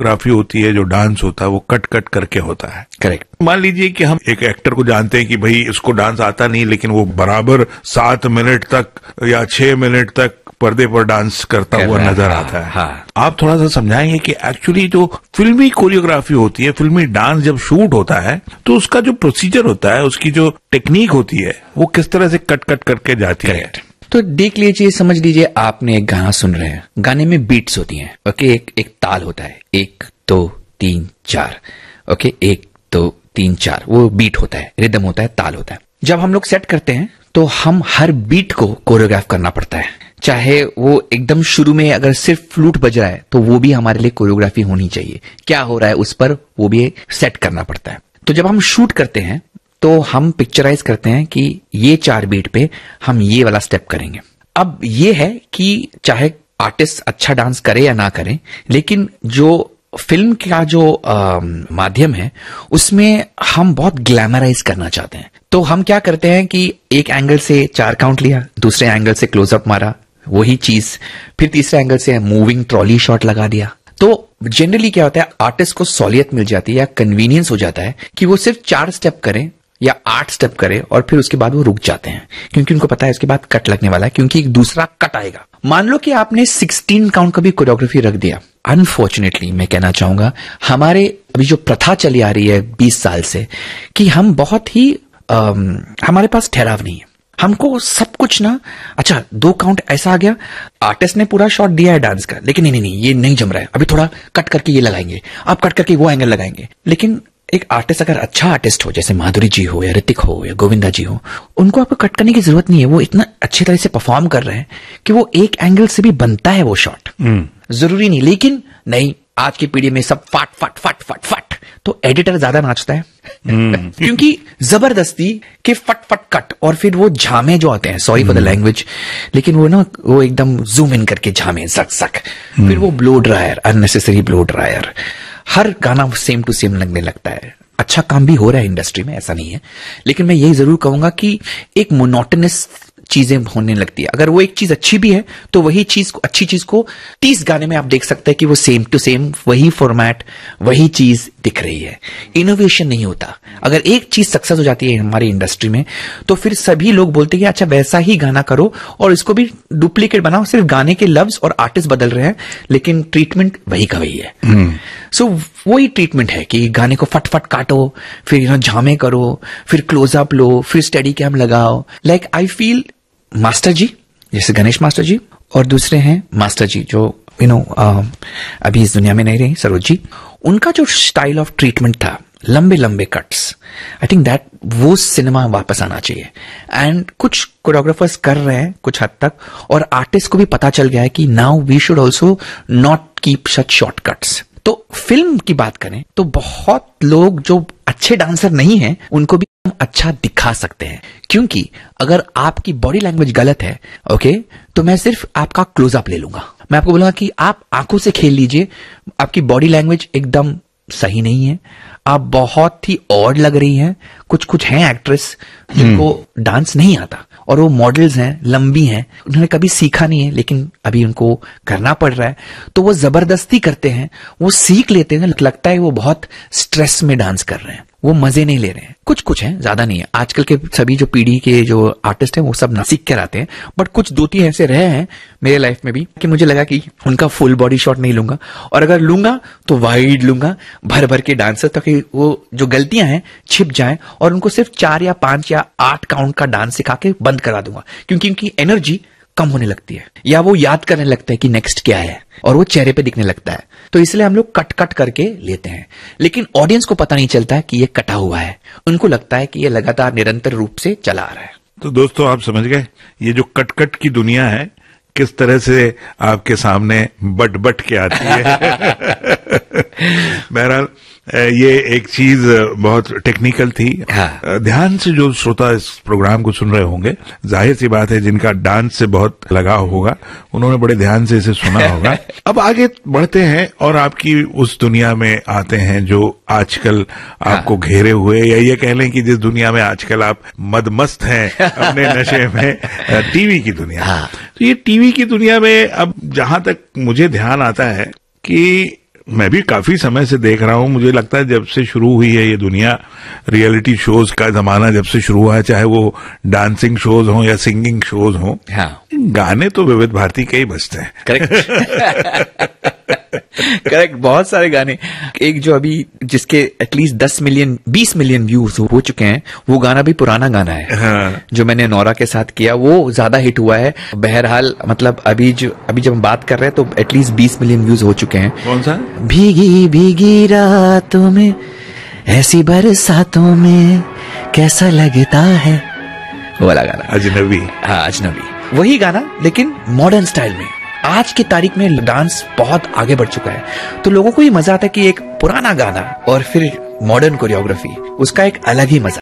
Graphy होती है जो डांस होता है वो कट कट करके होता है करेक्ट मान लीजिए कि हम एक एक्टर को जानते हैं कि भाई इसको डांस आता नहीं लेकिन वो बराबर सात मिनट तक या छह मिनट तक पर्दे पर डांस करता हुआ नजर हाँ, आता है हाँ। आप थोड़ा सा समझाएंगे कि एक्चुअली जो फिल्मी कोरियोग्राफी होती है फिल्मी डांस जब शूट होता है तो उसका जो प्रोसीजर होता है उसकी जो टेक्निक होती है वो किस तरह से कट कट करके जाती है तो देख लीजिए समझ लीजिए आपने एक गाना सुन रहे हैं गाने में बीट्स होती हैं ओके एक एक ताल होता है एक दो तीन चार ओके एक दो तीन चार वो बीट होता है रिदम होता है ताल होता है जब हम लोग सेट करते हैं तो हम हर बीट को कोरियोग्राफ करना पड़ता है चाहे वो एकदम शुरू में अगर सिर्फ फ्लूट बज रहा है तो वो भी हमारे लिए कोरियोग्राफी होनी चाहिए क्या हो रहा है उस पर वो भी सेट करना पड़ता है तो जब हम शूट करते हैं तो हम पिक्चराइज करते हैं कि ये चार बीट पे हम ये वाला स्टेप करेंगे अब ये है कि चाहे आर्टिस्ट अच्छा डांस करे या ना करे लेकिन जो फिल्म का जो आ, माध्यम है उसमें हम बहुत ग्लैमराइज करना चाहते हैं तो हम क्या करते हैं कि एक एंगल से चार काउंट लिया दूसरे एंगल से क्लोजअप मारा वही चीज फिर तीसरे एंगल से मूविंग ट्रॉली शॉट लगा दिया तो जनरली क्या होता है आर्टिस्ट को सहूलियत मिल जाती है या कन्वीनियंस हो जाता है कि वो सिर्फ चार स्टेप करें या आठ स्टेप करे और फिर उसके बाद वो रुक जाते हैं क्योंकि उनको पता है उसके बाद कट लगने वाला है क्योंकि एक दूसरा कट आएगा मान लो कि आपने 16 काउंट का भी कोरियोग्राफी रख दिया अनफॉर्चुनेटली मैं कहना चाहूंगा हमारे अभी जो प्रथा चली आ रही है बीस साल से कि हम बहुत ही आ, हमारे पास ठहराव नहीं है हमको सब कुछ ना अच्छा दो काउंट ऐसा आ गया आर्टिस्ट ने पूरा शॉट दिया है डांस का लेकिन नहीं नहीं नहीं ये नहीं जम रहा है अभी थोड़ा कट करके ये लगाएंगे आप कट करके वो एंगल लगाएंगे लेकिन एक आर्टिस्ट अगर अच्छा आर्टिस्ट हो जैसे माधुरी जी हो या ऋतिक हो या गोविंदा जी हो उनको आपको कट करने की जरूरत नहीं है वो इतना अच्छे तरह से परफॉर्म कर रहे हैं कि वो एक एंगल से भी बनता है वो शॉट हम्म। जरूरी नहीं लेकिन नहीं आज की पीढ़ी में सब फट फट फट फट फट तो एडिटर ज्यादा नाचता है हम्म। क्योंकि जबरदस्ती के फट फट कट और फिर वो झामे जो आते हैं सॉरी फॉर द लैंग्वेज लेकिन वो ना वो एकदम जूम इन करके झामे सक सक फिर हम्म। वो blow dryer unnecessary blow dryer हर गाना सेम टू सेम लगने लगता है अच्छा काम भी हो रहा है इंडस्ट्री में ऐसा नहीं है लेकिन मैं यही जरूर कहूंगा कि एक मोनोटनस चीजें होने लगती है अगर वो एक चीज अच्छी भी है तो वही चीज को अच्छी चीज को तीस गाने में आप देख सकते हैं कि वो सेम टू सेम वही फॉर्मेट वही चीज दिख रही है इनोवेशन नहीं होता अगर एक चीज सक्सेस हो जाती है हमारी इंडस्ट्री में तो फिर सभी लोग बोलते हैं अच्छा वैसा ही गाना करो और इसको भी डुप्लीकेट बनाओ सिर्फ गाने के लफ्ज और आर्टिस्ट बदल रहे हैं लेकिन ट्रीटमेंट वही का वही है सो हम्म। वही ट्रीटमेंट है कि गाने को फटफट काटो फिर यू नो झामे करो फिर क्लोजअप लो फिर स्टडी कैम लगाओ like I feel master ji जैसे गणेश मास्टर जी और दूसरे हैं मास्टर जी जो यू नो um, अभी इस दुनिया में नहीं रहे सरोज जी उनका जो स्टाइल ऑफ ट्रीटमेंट था लंबे लंबे कट्स आई थिंक दैट वो सिनेमा वापस आना चाहिए एंड कुछ कोरियोग्राफर्स कर रहे हैं कुछ हद तक और आर्टिस्ट को भी पता चल गया है कि now we should also not keep such shortcuts तो फिल्म की बात करें तो बहुत लोग जो अच्छे डांसर नहीं है उनको भी अच्छा दिखा सकते हैं क्योंकि अगर आपकी बॉडी लैंग्वेज गलत है ओके तो मैं सिर्फ आपका क्लोजअप ले लूंगा मैं आपको बोलूंगा कि आप आंखों से खेल लीजिए आपकी बॉडी लैंग्वेज एकदम सही नहीं है आप बहुत ही ऑड लग रही हैं कुछ कुछ हैं एक्ट्रेस जिनको डांस हम्म। नहीं आता और वो मॉडल्स हैं लंबी हैं उन्होंने कभी सीखा नहीं है लेकिन अभी उनको करना पड़ रहा है तो वो जबरदस्ती करते हैं वो सीख लेते हैं लगता है वो बहुत स्ट्रेस में डांस कर रहे हैं वो मजे नहीं ले रहे हैं कुछ कुछ है ज्यादा नहीं है आजकल के सभी जो पीढ़ी के जो आर्टिस्ट हैं वो सब ना सीख कर आते हैं बट कुछ दो तीन ऐसे रहे हैं मेरे लाइफ में भी कि मुझे लगा कि उनका फुल बॉडी शॉट नहीं लूंगा और अगर लूंगा तो वाइड लूंगा भर भर के डांसर ताकि वो जो गलतियां हैं छिप जाए और उनको सिर्फ चार या पांच या आठ काउंट का डांस सिखा के बंद करा दूंगा क्योंकि उनकी एनर्जी कम होने लगती है या वो याद करने लगता है कि नेक्स्ट क्या है और वो चेहरे पे दिखने लगता है तो इसलिए हम लोग कट कट करके लेते हैं लेकिन ऑडियंस को पता नहीं चलता है कि ये कटा हुआ है उनको लगता है कि ये लगातार निरंतर रूप से चला आ रहा है तो दोस्तों आप समझ गए ये जो कट कट की दुनिया है किस तरह से आपके सामने बट बट के आती है बहरहाल ये एक चीज बहुत टेक्निकल थी हाँ। ध्यान से जो श्रोता इस प्रोग्राम को सुन रहे होंगे जाहिर सी बात है जिनका डांस से बहुत लगाव होगा उन्होंने बड़े ध्यान से इसे सुना होगा अब आगे बढ़ते हैं और आपकी उस दुनिया में आते हैं जो आजकल हाँ। आपको हाँ। घेरे हुए या ये कह लें कि जिस दुनिया में आजकल आप मदमस्त हैं अपने नशे में टीवी की दुनिया हाँ। तो ये टीवी की दुनिया में अब जहां तक मुझे ध्यान आता है कि मैं भी काफी समय से देख रहा हूँ मुझे लगता है जब से शुरू हुई है ये दुनिया रियलिटी शोज का जमाना जब से शुरू हुआ है चाहे वो डांसिंग शोज हो या सिंगिंग शोज हो हाँ। गाने तो विविध भारती के ही बजते हैं करेक्ट करेक्ट बहुत सारे गाने एक जो अभी जिसके एटलीस्ट दस मिलियन बीस मिलियन व्यूज हो चुके हैं वो गाना भी पुराना गाना है हाँ। जो मैंने नौरा के साथ किया वो ज्यादा हिट हुआ है बहरहाल मतलब अभी जो अभी जब हम बात कर रहे हैं तो एटलीस्ट बीस मिलियन व्यूज हो चुके हैं कौन सा भीगी भीगी रातों में ऐसी बरसातों में कैसा लगता है वाला गाना अजनबी हाँ अजनबी वही गाना लेकिन मॉडर्न स्टाइल में आज की तारीख में डांस बहुत आगे बढ़ चुका है तो लोगों को ये मजा आता है कि एक पुराना गाना और फिर मॉडर्न कोरियोग्राफी उसका एक अलग ही मजा